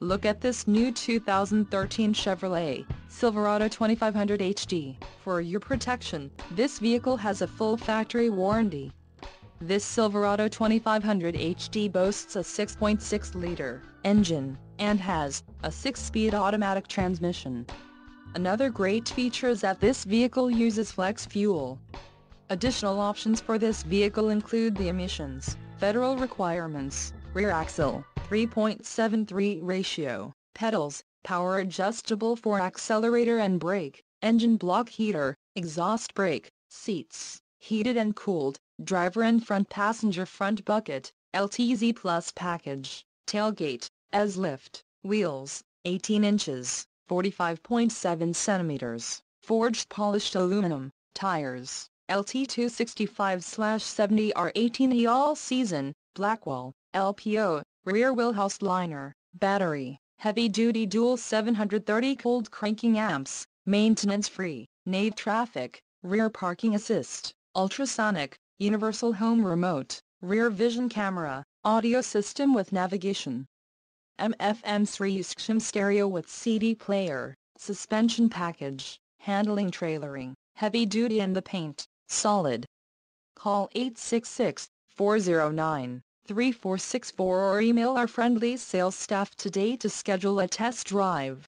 Look at this new 2013 Chevrolet Silverado 2500 HD. For your protection, this vehicle has a full factory warranty. This Silverado 2500 HD boasts a 6.6-liter engine, and has a 6-speed automatic transmission. Another great feature is that this vehicle uses flex fuel. Additional options for this vehicle include the emissions, federal requirements, rear axle, 3.73 ratio, pedals, power adjustable for accelerator and brake, engine block heater, exhaust brake, seats, heated and cooled, driver and front passenger front bucket, LTZ Plus package, tailgate, as lift, wheels, 18 inches, 45.7 centimeters, forged polished aluminum, tires, lt 265 70 265-70R18E all season, Blackwall, LPO, rear wheelhouse liner, battery, heavy-duty dual 730 cold cranking amps, maintenance-free, nave traffic, rear parking assist, ultrasonic, universal home remote, rear vision camera, audio system with navigation. MFM 3 stereo with CD player, suspension package, handling trailering, heavy duty in the paint, solid. Call 866-409 3464 or email our friendly sales staff today to schedule a test drive.